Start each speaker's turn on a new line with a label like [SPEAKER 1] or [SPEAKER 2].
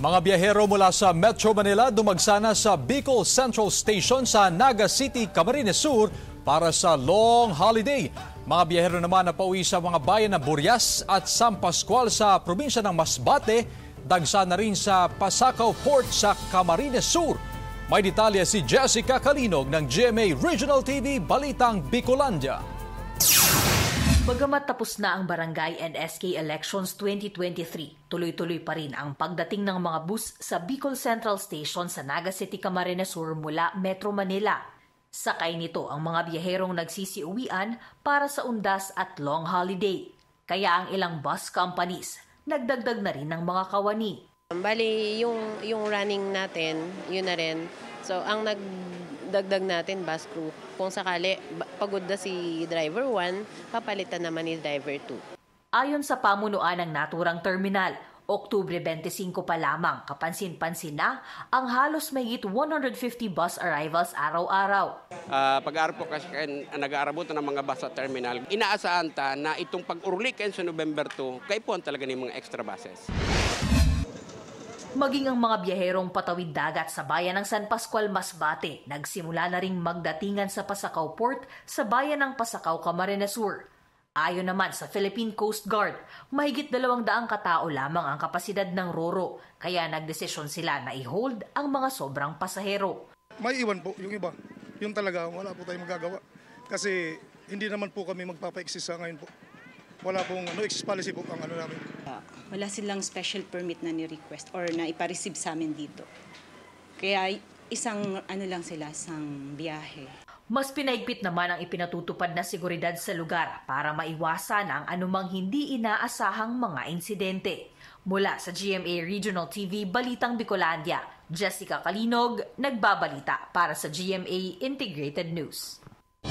[SPEAKER 1] Mga biyahero mula sa Metro Manila dumagsana sa Bicol Central Station sa Naga City, Camarines Sur para sa long holiday. Mga biyahero naman na pauwi sa mga bayan ng Burias at San Pascual sa probinsya ng Masbate, dagsa na rin sa Pasacao Port sa Camarines Sur. May detalye si Jessica Kalinog ng GMA Regional TV Balitang Bicolandia.
[SPEAKER 2] Bagamat tapos na ang barangay and SK elections 2023, tuloy-tuloy pa rin ang pagdating ng mga bus sa Bicol Central Station sa Naga City, Camarines Sur mula Metro Manila. Sakay nito ang mga biyaherong nagsisiuwian para sa undas at long holiday. Kaya ang ilang bus companies nagdagdag na rin ng mga kawani. Bali, yung, yung running natin, yun na rin So, ang nagdagdag natin, bus crew, kung sakali pagod na si driver 1, papalitan naman ni driver 2. Ayon sa pamunuan ng naturang terminal, Oktubre 25 pa lamang, kapansin-pansin na ang halos mayigit 150 bus arrivals araw-araw. Uh, ah, pag-aaral po kasi nag-aarabutan ng mga bus sa terminal, inaasahan ta na itong pag-urlikan sa November 2, kayo po ang talaga ng mga extra buses. Maging ang mga biyaherong patawid dagat sa bayan ng San Pascual Masbate, nagsimula na ring magdatingan sa Pasakaw Port sa bayan ng Pasakaw Camarines Sur. Ayon naman sa Philippine Coast Guard, mahigit dalawang daang katao lamang ang kapasidad ng Roro, kaya nagdesisyon sila na i-hold ang mga sobrang pasahero.
[SPEAKER 1] May iwan po yung iba. Yung talaga, wala po tayong magagawa. Kasi hindi naman po kami magpapa-exist ngayon po wala pong ano, excess policy po ang ano namin. Uh,
[SPEAKER 2] wala silang special permit na ni-request or na ipareceive sa amin dito. Kaya isang ano lang sila, isang biyahe. Mas pinaigpit naman ang ipinatutupad na seguridad sa lugar para maiwasan ang anumang hindi inaasahang mga insidente. Mula sa GMA Regional TV Balitang Bicolandia, Jessica Kalinog, nagbabalita para sa GMA Integrated News.